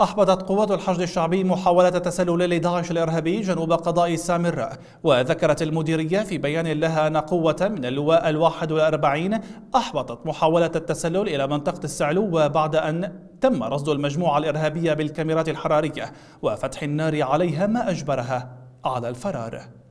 أحبطت قوات الحشد الشعبي محاولة تسلل لداعش الإرهابي جنوب قضاء سامراء وذكرت المديرية في بيان لها أن قوة من اللواء الواحد والأربعين أحبطت محاولة التسلل إلى منطقة السعلو بعد أن تم رصد المجموعة الإرهابية بالكاميرات الحرارية وفتح النار عليها ما أجبرها على الفرار